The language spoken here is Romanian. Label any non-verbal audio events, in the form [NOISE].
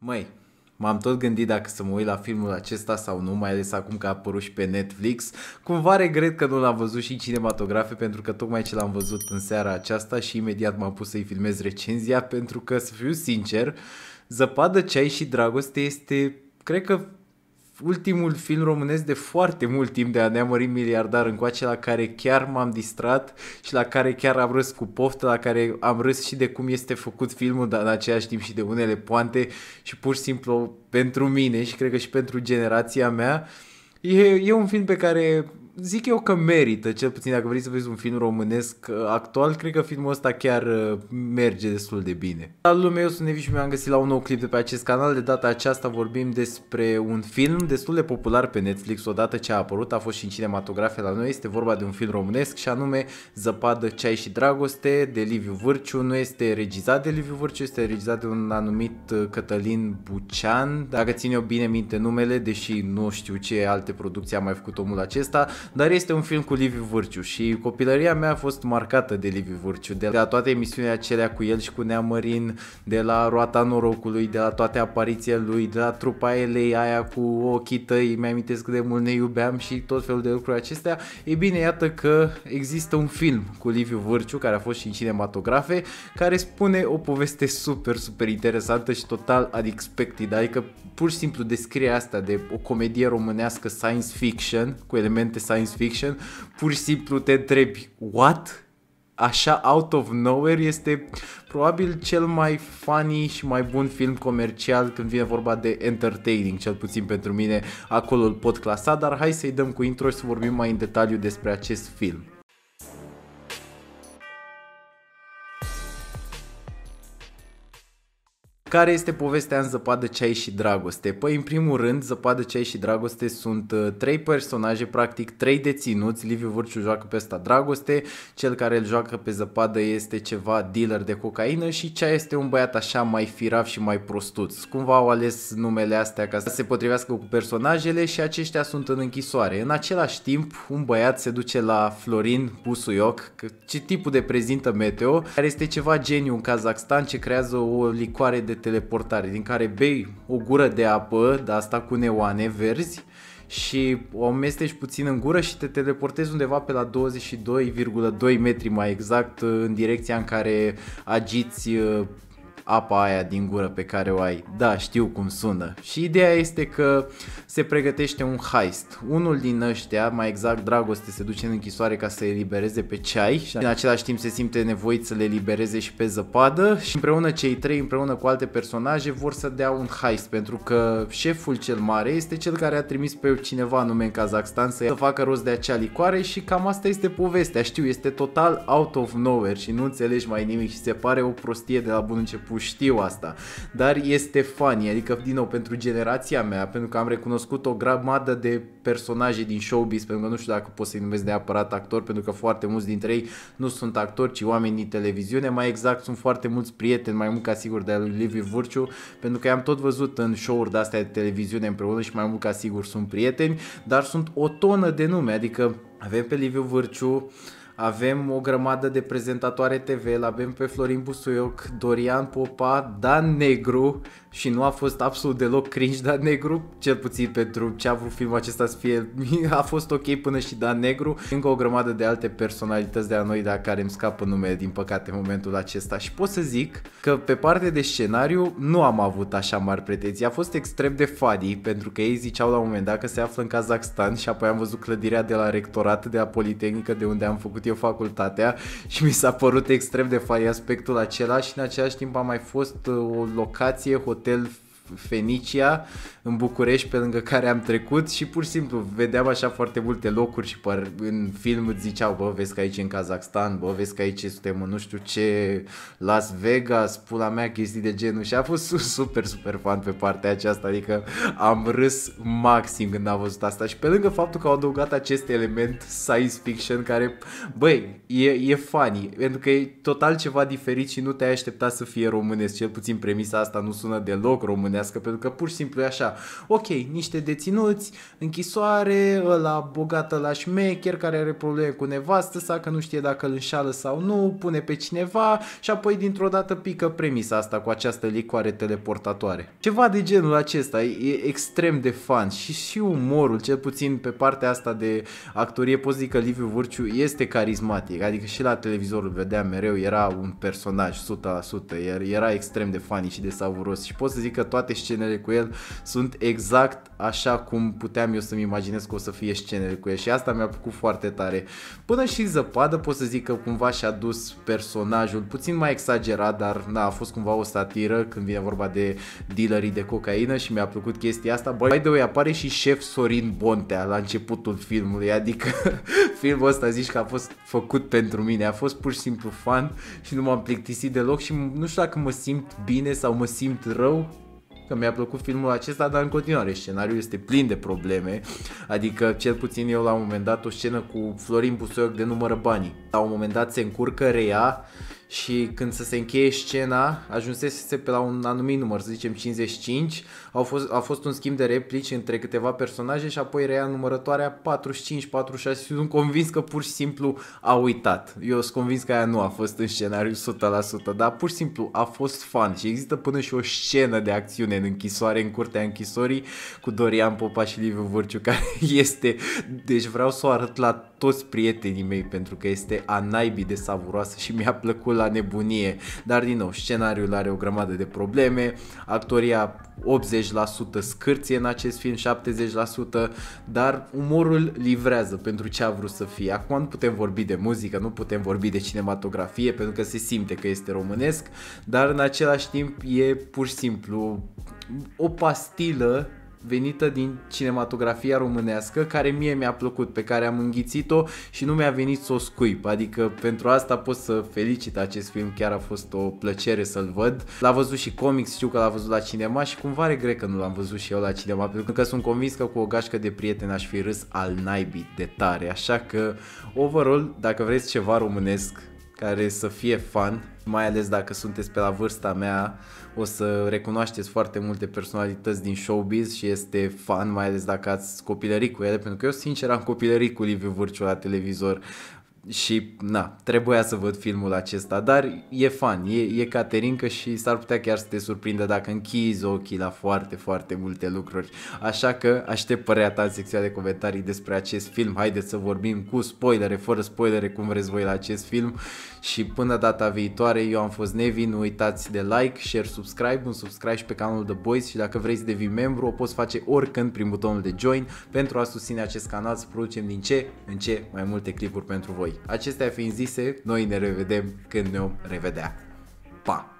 Măi, M-am tot gândit dacă să mă uit la filmul acesta sau nu, mai ales acum că a apărut și pe Netflix. Cumva regret că nu l-am văzut și în cinematografe pentru că tocmai ce l-am văzut în seara aceasta și imediat m-am pus să-i filmez recenzia pentru că, să fiu sincer, Zăpadă, Ceai și Dragoste este, cred că, ultimul film românesc de foarte mult timp de a neamări miliardar încoace la care chiar m-am distrat și la care chiar am râs cu poftă, la care am râs și de cum este făcut filmul, dar în același timp și de unele poante și pur și simplu pentru mine și cred că și pentru generația mea. E, e un film pe care zic eu că merită, cel puțin dacă vrei să vezi un film românesc uh, actual, cred că filmul ăsta chiar uh, merge destul de bine. Salut eu sunt Nevi și mi-am găsit la un nou clip de pe acest canal. De data aceasta vorbim despre un film destul de popular pe Netflix odată ce a apărut, a fost și în cinematografie la noi. Este vorba de un film românesc și anume Zăpadă, Ceai și Dragoste de Liviu Vârciu. Nu este regizat de Liviu Vârciu, este regizat de un anumit uh, Cătălin Bucean, dacă țin eu bine minte numele, deși nu știu ce alte producții a mai făcut omul acesta, dar este un film cu Liviu Vârciu și copilăria mea a fost marcată de Liviu Vârciu, de la toate emisiunile acelea cu el și cu Neamărin, de la Roata Norocului, de la toate aparițiile lui, de la trupa elei aia cu ochii tăi, mi-amintesc cât de mult ne iubeam și tot felul de lucruri acestea. E bine, iată că există un film cu Liviu Vârciu, care a fost și în cinematografe, care spune o poveste super, super interesantă și total unexpected, adică pur și simplu descrie asta de o comedie românească science fiction cu elemente science science fiction, pur și simplu te întrebi, what? Așa out of nowhere este probabil cel mai funny și mai bun film comercial când vine vorba de entertaining, cel puțin pentru mine acolo îl pot clasa, dar hai să-i dăm cu intro și să vorbim mai în detaliu despre acest film. Care este povestea în Zăpadă, Ceai și Dragoste? Păi, în primul rând, Zăpadă, Ceai și Dragoste sunt uh, trei personaje, practic trei deținuți. Liviu Vârciu joacă pe asta Dragoste, cel care îl joacă pe Zăpadă este ceva dealer de cocaină și Ceai este un băiat așa mai firav și mai prostuț. Cumva au ales numele astea ca să se potrivească cu personajele și aceștia sunt în închisoare. În același timp, un băiat se duce la Florin Busuioc, ce tipul de prezintă Meteo, care este ceva geniu în Kazakhstan ce creează o licoare de teleportare, din care bei o gură de apă, de asta cu neoane verzi, și o amesteci puțin în gură și te teleportezi undeva pe la 22,2 metri mai exact în direcția în care agiți apa aia din gură pe care o ai. Da, știu cum sună. Și ideea este că se pregătește un heist. Unul din ăștia, mai exact Dragoste, se duce în închisoare ca să elibereze pe ceai și în același timp se simte nevoit să le elibereze și pe zăpadă și împreună cei trei, împreună cu alte personaje, vor să dea un heist pentru că șeful cel mare este cel care a trimis pe cineva nume în Kazakhstan să facă rost de acea licoare și cam asta este povestea. Știu, este total out of nowhere și nu înțelegi mai nimic și se pare o prostie de la bun început știu asta, dar este funny, adică din nou pentru generația mea, pentru că am recunoscut o grămadă de personaje din showbiz, pentru că nu știu dacă pot să-i numesc neapărat actor, pentru că foarte mulți dintre ei nu sunt actori, ci oameni din televiziune, mai exact sunt foarte mulți prieteni, mai mult ca sigur de lui Liviu Vârciu, pentru că i-am tot văzut în show-uri de-astea de televiziune împreună și mai mult ca sigur sunt prieteni, dar sunt o tonă de nume, adică avem pe Liviu Vârciu, avem o grămadă de prezentatoare TV, l avem pe Florin Busuioc, Dorian Popa, Dan Negru, și nu a fost absolut deloc cringe Dan Negru, cel puțin pentru ce a vrut filmul acesta să fie, [LAUGHS] a fost ok până și Dan Negru, încă o grămadă de alte personalități de la noi, dar care îmi scapă numele din păcate în momentul acesta și pot să zic că pe parte de scenariu nu am avut așa mari pretenții, a fost extrem de funny pentru că ei ziceau la un moment dat că se află în Kazakhstan și apoi am văzut clădirea de la rectorat, de la Politehnică, de unde am făcut eu facultatea [LAUGHS] și mi s-a părut extrem de funny aspectul acela și în același timp a mai fost uh, o locație, hotel hotel Fenicia, în București, pe lângă care am trecut și pur și simplu vedeam așa foarte multe locuri și par, în film îți ziceau, bă, vezi că aici în Kazakhstan, bă, vezi că aici suntem în nu știu ce, Las Vegas, pula mea, chestii de genul și a fost super, super fan pe partea aceasta, adică am râs maxim când am văzut asta și pe lângă faptul că au adăugat acest element science fiction care, băi, e, e funny, pentru că e total ceva diferit și nu te-ai aștepta să fie românesc, cel puțin premisa asta nu sună deloc românesc românească, pentru că pur și simplu e așa. Ok, niște deținuți, închisoare, la bogată la șmecher care are probleme cu nevastă sa, că nu știe dacă îl înșală sau nu, pune pe cineva și apoi dintr-o dată pică premisa asta cu această licoare teleportatoare. Ceva de genul acesta, e extrem de fan și și umorul, cel puțin pe partea asta de actorie, pot zic că Liviu Vârciu este carismatic, adică și la televizorul vedea mereu, era un personaj 100%, era extrem de funny și de savuros și pot să zic că toate toate scenele cu el sunt exact așa cum puteam eu să-mi imaginez că o să fie scenele cu el și asta mi-a plăcut foarte tare. Până și Zăpadă pot să zic că cumva și-a dus personajul, puțin mai exagerat, dar na, a fost cumva o satiră când vine vorba de dealerii de cocaină și mi-a plăcut chestia asta. By de way, apare și șef Sorin Bontea la începutul filmului, adică [LAUGHS] filmul ăsta zici că a fost făcut pentru mine, a fost pur și simplu fan și nu m-am plictisit deloc și nu știu dacă mă simt bine sau mă simt rău, că mi-a plăcut filmul acesta, dar în continuare scenariul este plin de probleme, adică cel puțin eu la un moment dat o scenă cu Florin Busoioc de numără banii. La un moment dat se încurcă rea și când să se încheie scena, ajunsese pe la un anumit număr, să zicem 55, au fost, a fost un schimb de replici între câteva personaje și apoi reia numărătoarea 45, 46 și sunt convins că pur și simplu a uitat. Eu sunt convins că aia nu a fost în scenariu 100%, dar pur și simplu a fost fan și există până și o scenă de acțiune în închisoare, în curtea închisorii cu Dorian Popa și Liviu Vârciu [LAUGHS] care este, deci vreau să o arăt la toți prietenii mei pentru că este a naibii de savuroasă și mi-a plăcut la nebunie. Dar din nou, scenariul are o grămadă de probleme, actoria 80% scârție în acest film, 70%, dar umorul livrează pentru ce a vrut să fie. Acum nu putem vorbi de muzică, nu putem vorbi de cinematografie pentru că se simte că este românesc, dar în același timp e pur și simplu o pastilă venită din cinematografia românească, care mie mi-a plăcut, pe care am înghițit-o și nu mi-a venit să o scuip. Adică pentru asta pot să felicit acest film, chiar a fost o plăcere să-l văd. L-a văzut și comics, știu că l-a văzut la cinema și cumva regret că nu l-am văzut și eu la cinema, pentru că sunt convins că cu o gașcă de prieteni aș fi râs al naibii de tare, așa că overall, dacă vreți ceva românesc, care să fie fun, mai ales dacă sunteți pe la vârsta mea, o să recunoașteți foarte multe personalități din showbiz și este fun, mai ales dacă ați copilărit cu ele, pentru că eu sincer am copilărit cu Liviu Vârciu la televizor și, na, trebuia să văd filmul acesta, dar e fan, e, e Caterinca și s-ar putea chiar să te surprindă dacă închizi ochii la foarte, foarte multe lucruri. Așa că aștept părerea ta în secția de comentarii despre acest film. Haideți să vorbim cu spoilere, fără spoilere, cum vreți voi la acest film. Și până data viitoare, eu am fost Nevi, nu uitați de like, share, subscribe, un subscribe și pe canalul The Boys și dacă vrei să devii membru, o poți face oricând prin butonul de join pentru a susține acest canal să producem din ce în ce mai multe clipuri pentru voi. Acestea fiind zise, noi ne revedem când ne o revedea. Pa!